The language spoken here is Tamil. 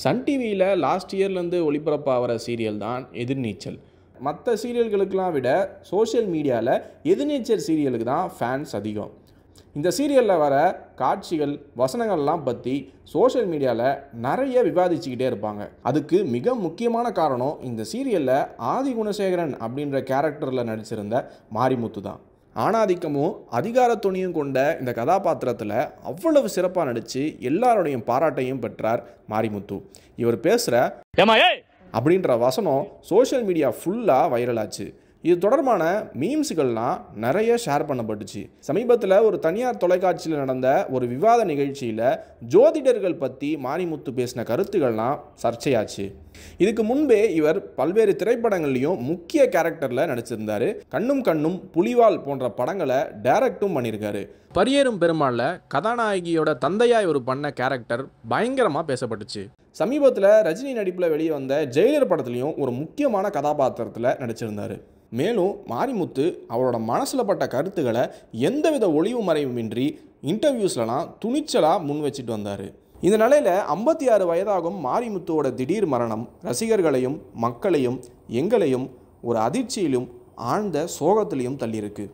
சன் டிவியில் லாஸ்ட் இயர்லேருந்து ஒளிபரப்பாகிற சீரியல் தான் எதிர்நீச்சல் மற்ற சீரியல்களுக்கெலாம் விட சோஷியல் மீடியாவில் எதிர்நீச்சல் சீரியலுக்கு தான் ஃபேன்ஸ் அதிகம் இந்த சீரியலில் வர காட்சிகள் வசனங்கள்லாம் பற்றி சோஷியல் மீடியாவில் நிறைய விவாதிச்சுக்கிட்டே இருப்பாங்க அதுக்கு மிக முக்கியமான காரணம் இந்த சீரியலில் ஆதி குணசேகரன் அப்படின்ற கேரக்டரில் நடிச்சிருந்த மாரிமுத்து தான் ஆணாதிக்கமும் அதிகார துணியும் கொண்ட இந்த கதாபாத்திரத்தில் அவ்வளவு சிறப்பாக நடித்து எல்லாருடைய பாராட்டையும் பெற்றார் மாரிமுத்து இவர் பேசுகிற அப்படின்ற வசனம் சோஷியல் மீடியா ஃபுல்லாக வைரலாச்சு இது தொடர்பான மீம்ஸுகள்லாம் நிறைய ஷேர் பண்ணப்பட்டுச்சு சமீபத்தில் ஒரு தனியார் தொலைக்காட்சியில் நடந்த ஒரு விவாத நிகழ்ச்சியில் ஜோதிடர்கள் பற்றி மாரிமுத்து பேசின கருத்துக்கள்லாம் சர்ச்சையாச்சு இதுக்கு முன்பே இவர் பல்வேறு திரைப்படங்கள்லையும் முக்கிய கேரக்டரில் நடிச்சிருந்தார் கண்ணும் கண்ணும் புலிவால் போன்ற படங்களை டைரக்டும் பண்ணியிருக்காரு பரியேறும் பெருமாளில் கதாநாயகியோட தந்தையாய் ஒரு பண்ண கேரக்டர் பயங்கரமாக பேசப்பட்டுச்சு சமீபத்தில் ரஜினி நடிப்பில் வெளியே வந்த ஜெயிலர் படத்துலையும் ஒரு முக்கியமான கதாபாத்திரத்தில் நடிச்சிருந்தார் மேலும் மாரிமுத்து அவரோட மனசில் பட்ட கருத்துக்களை எந்தவித ஒளிவு மறைவுமின்றி இன்டர்வியூஸ்லலாம் துணிச்சலாக முன் வச்சுட்டு வந்தார் இந்த நிலையில் ஐம்பத்தி ஆறு வயதாகும் மாரிமுத்துவோட திடீர் மரணம் ரசிகர்களையும் மக்களையும் எங்களையும் ஒரு அதிர்ச்சியிலும் ஆழ்ந்த சோகத்திலையும் தள்ளியிருக்கு